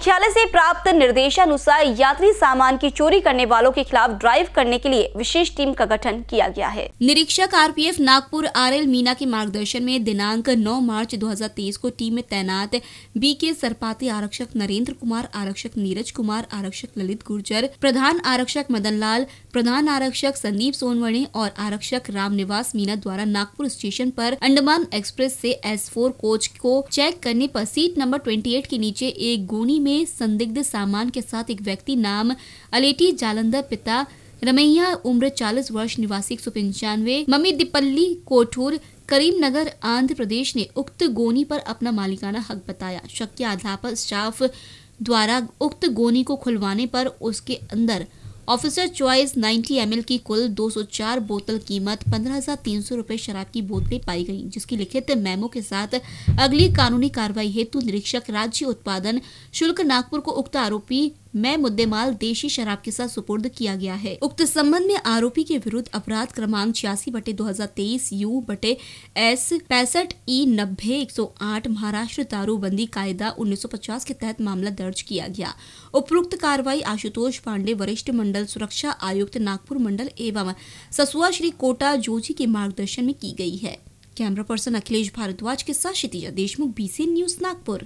मुख्यालय से प्राप्त निर्देशानुसार यात्री सामान की चोरी करने वालों के खिलाफ ड्राइव करने के लिए विशेष टीम का गठन किया गया है निरीक्षक RPF Nagpur R L Meena के मार्गदर्शन में दिनांक 9 मार्च 2023 को टीम में तैनात बी के सरपाती आरक्षक नरेंद्र कुमार आरक्षक नीरज कुमार आरक्षक ललित गुर्जर प्रधान आरक्षक मदन लाल प्रधान आरक्षक संदीप सोनवणी और आरक्षक राम मीना द्वारा नागपुर स्टेशन आरोप Andaman express AC S coach को चेक करने आरोप सीट नंबर ट्वेंटी के नीचे एक गोनी में में संदिग्ध सामान के साथ एक व्यक्ति नाम अलेटी जालंधर पिता रमैया उम्र 40 वर्ष निवासी एक सौ पंचानवे मम्मी दिपल्ली कोठूर करीमनगर आंध्र प्रदेश ने उक्त गोनी पर अपना मालिकाना हक बताया शक के आधार पर स्टाफ द्वारा उक्त गोनी को खुलवाने पर उसके अंदर ऑफिसर चॉइस 90 एम की कुल 204 बोतल कीमत पंद्रह हजार तीन सौ शराब की बोतलें पाई गई जिसकी लिखित मेमो के साथ अगली कानूनी कार्रवाई हेतु निरीक्षक राज्य उत्पादन शुल्क नागपुर को उक्त आरोपी में मुद्देमाल देशी शराब के साथ सुपुर्द किया गया है उक्त संबंध में आरोपी के विरुद्ध अपराध क्रमांक छियासी बटे दो यू बटे एस पैंसठ ई नब्बे एक महाराष्ट्र दारूबंदी कायदा 1950 के तहत मामला दर्ज किया गया उपरोक्त कार्रवाई आशुतोष पांडे वरिष्ठ मंडल सुरक्षा आयुक्त नागपुर मंडल एवं ससुआ श्री कोटा जोजी के मार्गदर्शन में की गई है कैमरा पर्सन अखिलेश भारद्वाज के साथ क्षितिजा देशमुख बीसी न्यूज नागपुर